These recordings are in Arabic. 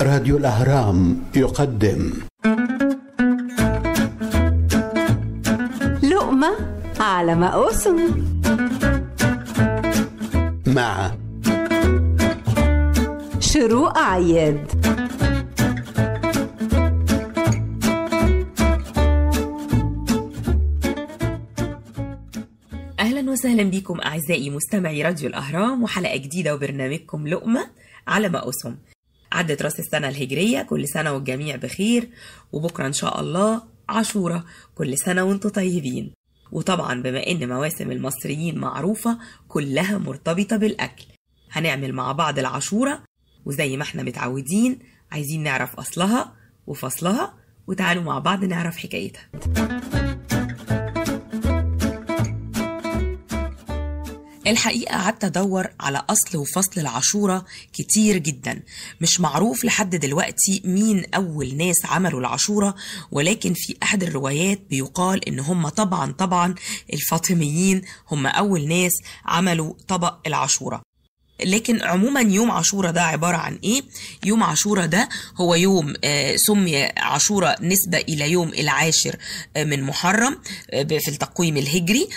راديو الأهرام يقدم لقمة على مقوس مع شروق عياد أهلا وسهلا بكم أعزائي مستمعي راديو الأهرام وحلقة جديدة وبرنامجكم لقمة على مقاسهم عدت راس السنة الهجرية كل سنة والجميع بخير وبكرة إن شاء الله عاشورة كل سنة وانتم طيبين وطبعا بما إن مواسم المصريين معروفة كلها مرتبطة بالأكل هنعمل مع بعض العاشورة وزي ما احنا متعودين عايزين نعرف أصلها وفصلها وتعالوا مع بعض نعرف حكايتها الحقيقة قعدت أدور على أصل وفصل العاشورة كتير جدا مش معروف لحد دلوقتي مين أول ناس عملوا العاشورة ولكن في أحد الروايات بيقال إن هم طبعا طبعا الفاطميين هم أول ناس عملوا طبق العاشورة لكن عموما يوم عاشورة ده عبارة عن ايه يوم عاشورة ده هو يوم آه، سمي عاشورة نسبة الى يوم العاشر آه، من محرم آه، في التقويم الهجري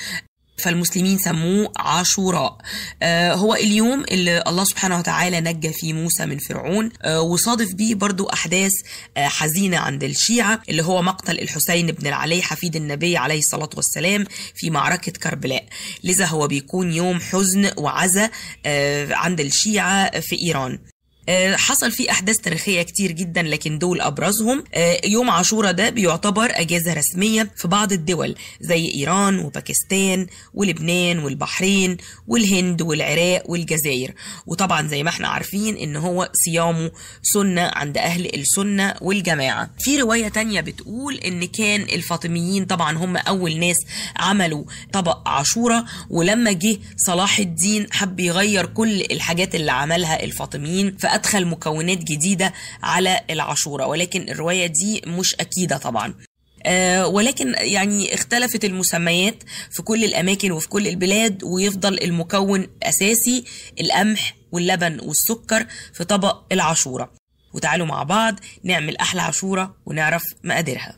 فالمسلمين سموه عاشوراء آه هو اليوم اللي الله سبحانه وتعالى نجى فيه موسى من فرعون آه وصادف بيه برضو أحداث آه حزينة عند الشيعة اللي هو مقتل الحسين بن علي حفيد النبي عليه الصلاة والسلام في معركة كربلاء لذا هو بيكون يوم حزن وعزة آه، عند الشيعة في إيران آه، حصل فيه احداث تاريخيه كتير جدا لكن دول ابرزهم آه، يوم عاشوراء ده بيعتبر اجازه رسميه في بعض الدول زي ايران وباكستان ولبنان والبحرين والهند والعراق والجزائر وطبعا زي ما احنا عارفين ان هو صيامه سنه عند اهل السنه والجماعه في روايه تانية بتقول ان كان الفاطميين طبعا هم اول ناس عملوا طبق عاشوره ولما جه صلاح الدين حب يغير كل الحاجات اللي عملها الفاطميين فقال أدخل مكونات جديدة على العاشورة ولكن الرواية دي مش أكيدة طبعا أه ولكن يعني اختلفت المسميات في كل الأماكن وفي كل البلاد ويفضل المكون أساسي القمح واللبن والسكر في طبق العاشورة وتعالوا مع بعض نعمل أحلى عاشورة ونعرف مقاديرها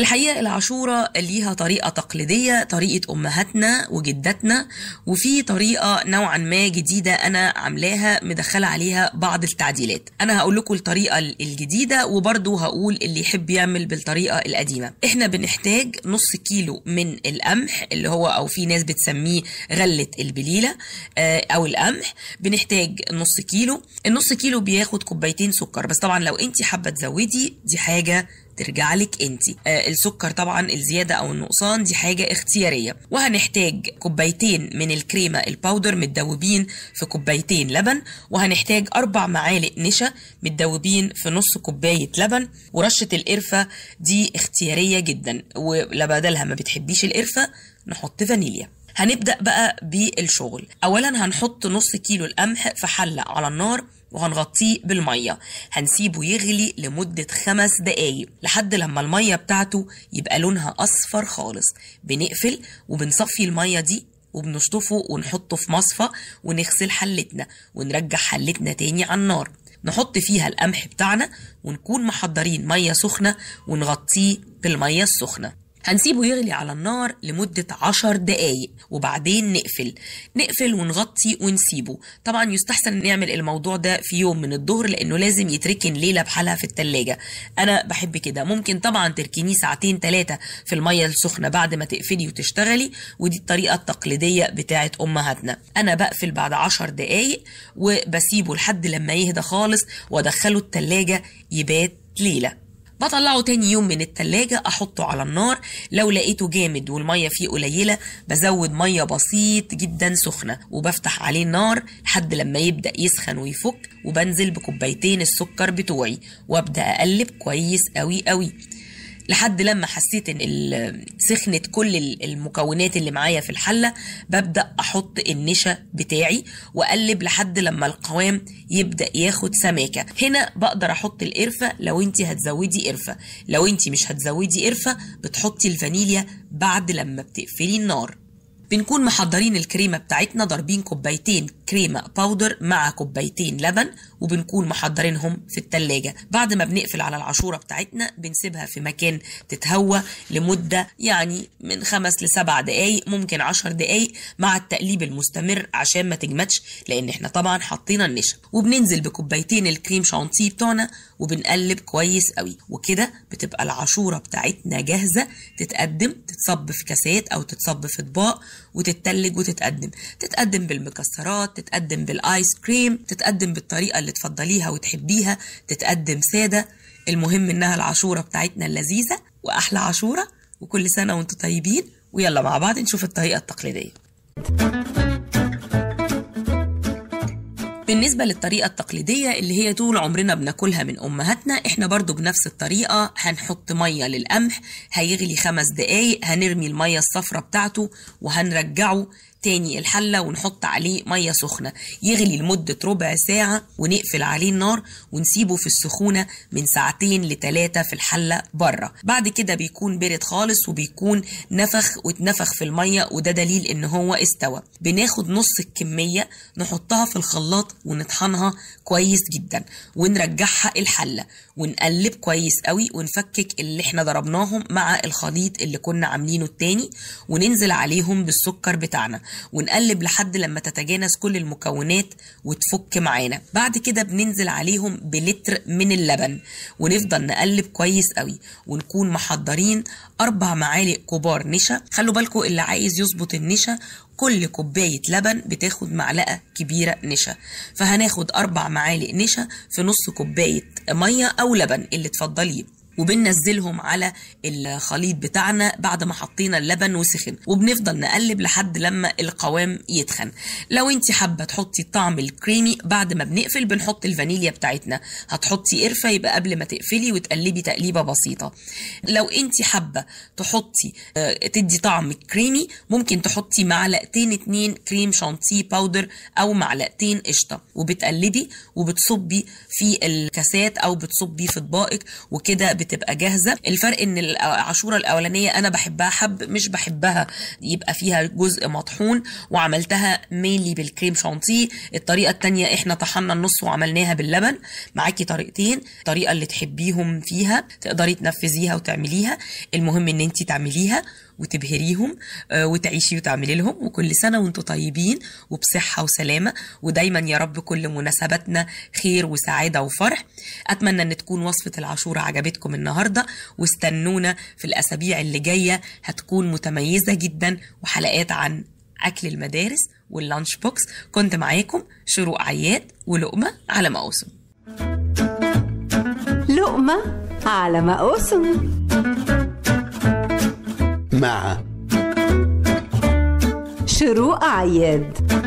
الحقيقه العاشوره ليها طريقه تقليديه طريقه امهاتنا وجداتنا وفي طريقه نوعا ما جديده انا عاملاها مدخله عليها بعض التعديلات انا هقول لكم الطريقه الجديده وبرده هقول اللي يحب يعمل بالطريقه القديمه احنا بنحتاج نص كيلو من القمح اللي هو او في ناس بتسميه غله البليله آه، او القمح بنحتاج نص كيلو النص كيلو بياخد كوبايتين سكر بس طبعا لو انت حابه تزودي دي حاجه ترجع لك انت آه السكر طبعا الزياده او النقصان دي حاجه اختياريه وهنحتاج كوبايتين من الكريمه الباودر متدوبين في كوبايتين لبن وهنحتاج اربع معالق نشا متدوبين في نص كوبايه لبن ورشه القرفه دي اختياريه جدا ولا بدلها ما بتحبيش القرفه نحط فانيليا هنبدأ بقى بالشغل أولا هنحط نص كيلو القمح في حلة على النار وهنغطيه بالمية هنسيبه يغلي لمدة خمس دقايق لحد لما المية بتاعته يبقى لونها أصفر خالص بنقفل وبنصفي المية دي وبنشطفه ونحطه في مصفى ونغسل حلتنا ونرجع حلتنا تاني على النار نحط فيها القمح بتاعنا ونكون محضرين مية سخنة ونغطيه بالمية السخنة هنسيبه يغلي على النار لمدة عشر دقايق وبعدين نقفل نقفل ونغطي ونسيبه طبعا يستحسن نعمل الموضوع ده في يوم من الظهر لأنه لازم يتركن ليلة بحالها في التلاجة أنا بحب كده ممكن طبعا تركنيه ساعتين ثلاثة في المية السخنة بعد ما تقفلي وتشتغلي ودي الطريقة التقليدية بتاعة أمهاتنا أنا بقفل بعد عشر دقايق وبسيبه لحد لما يهدى خالص وأدخله التلاجة يبات ليلة بطلعه تاني يوم من التلاجة أحطه على النار لو لقيته جامد والمية فيه قليلة بزود مية بسيط جدا سخنة وبفتح عليه النار لحد لما يبدأ يسخن ويفك وبنزل بكوبايتين السكر بتوعي وأبدأ أقلب كويس أوي أوي لحد لما حسيت ان سخنت كل المكونات اللي معايا في الحله ببدا احط النشا بتاعي واقلب لحد لما القوام يبدا ياخد سماكه هنا بقدر احط القرفه لو انت هتزودي قرفه لو انت مش هتزودي قرفه بتحطي الفانيليا بعد لما بتقفلي النار بنكون محضرين الكريمة بتاعتنا ضاربين كوبايتين كريمة باودر مع كوبايتين لبن وبنكون محضرينهم في التلاجة بعد ما بنقفل على العشورة بتاعتنا بنسيبها في مكان تتهوى لمدة يعني من خمس لسبع دقايق ممكن عشر دقايق مع التقليب المستمر عشان ما تجمدش لان احنا طبعا حطينا النشا وبننزل بكوبايتين الكريم شانتيه بتوعنا وبنقلب كويس قوي وكده بتبقى العشورة بتاعتنا جاهزة تتقدم تتصب في كاسات او تتصب في اطباق وتتلج وتتقدم تتقدم بالمكسرات تتقدم بالايس كريم تتقدم بالطريقه اللي تفضليها وتحبيها تتقدم ساده المهم انها العاشوره بتاعتنا اللذيذه واحلى عاشوره وكل سنه وانتم طيبين ويلا مع بعض نشوف الطريقه التقليديه بالنسبة للطريقة التقليدية اللي هي طول عمرنا بناكلها من أمهاتنا إحنا برضو بنفس الطريقة هنحط مية للقمح هيغلي خمس دقايق هنرمي المية الصفرة بتاعته وهنرجعه تاني الحلة ونحط عليه مية سخنة يغلي لمدة ربع ساعة ونقفل عليه النار ونسيبه في السخونة من ساعتين لتلاتة في الحلة بره بعد كده بيكون برد خالص وبيكون نفخ واتنفخ في المية وده دليل ان هو استوى بناخد نص الكمية نحطها في الخلاط ونطحنها كويس جدا ونرجعها الحلة ونقلب كويس قوي ونفكك اللي احنا ضربناهم مع الخليط اللي كنا عاملينه التاني وننزل عليهم بالسكر بتاعنا ونقلب لحد لما تتجانس كل المكونات وتفك معانا بعد كده بننزل عليهم بلتر من اللبن ونفضل نقلب كويس قوي ونكون محضرين اربع معالق كبار نشا خلوا بالكم اللي عايز يظبط النشا كل كوباية لبن بتاخد معلقة كبيرة نشا فهناخد أربع معالق نشا في نص كوباية مية أو لبن اللي تفضليه وبننزلهم على الخليط بتاعنا بعد ما حطينا اللبن وسخن وبنفضل نقلب لحد لما القوام يتخن لو انت حابه تحطي الطعم الكريمي بعد ما بنقفل بنحط الفانيليا بتاعتنا هتحطي قرفه يبقى قبل ما تقفلي وتقلبي تقليبه بسيطه لو انت حابه تحطي آه، تدي طعم كريمي ممكن تحطي معلقتين اتنين كريم شانتي باودر او معلقتين قشطه وبتقلبي وبتصبي في الكاسات او بتصبي في اطباقك وكده بتبقى جاهزه الفرق ان العاشوره الاولانيه انا بحبها حب مش بحبها يبقى فيها جزء مطحون وعملتها مينلي بالكريم شانتيه الطريقه الثانيه احنا طحنا النص وعملناها باللبن معاكي طريقتين الطريقه اللي تحبيهم فيها تقدري تنفذيها وتعمليها المهم ان انت تعمليها وتبهريهم آه، وتعيشي وتعملي لهم وكل سنه وانتم طيبين وبصحه وسلامه ودايما يا رب كل مناسباتنا خير وسعاده وفرح اتمنى ان تكون وصفه العاشوره عجبتكم معاكم النهارده واستنونا في الاسابيع اللي جايه هتكون متميزه جدا وحلقات عن اكل المدارس واللانش بوكس كنت معاكم شروق عياد ولقمه على مقاسم لقمه على مقاسم مع شروق عياد